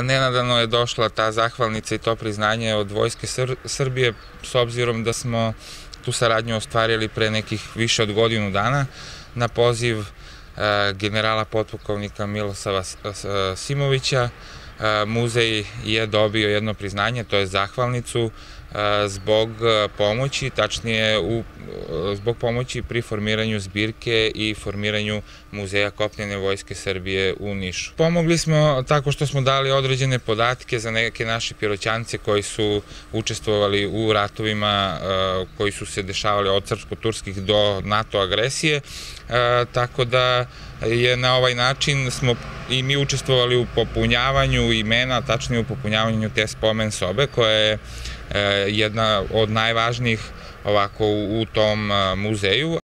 Nenadano je došla ta zahvalnica i to priznanje od Vojske Srbije s obzirom da smo tu saradnju ostvarili pre nekih više od godinu dana na poziv eh, generala potpukovnika Milosava Simovića muzej je dobio jedno priznanje, to je zahvalnicu zbog pomoći, tačnije u, zbog pomoći pri formiranju zbirke i formiranju Muzeja kopnjene vojske Srbije u Nišu. Pomogli smo tako što smo dali određene podatke za neke naše piroćance koji su učestvovali u ratovima koji su se dešavali od srpsko-turskih do NATO agresije, tako da je na ovaj način smo i mi učestvovali u popunjavanju imena, tačnije u popunjavanju te spomen sobe koja je e, jedna od najvažnijih ovako u tom e, muzeju,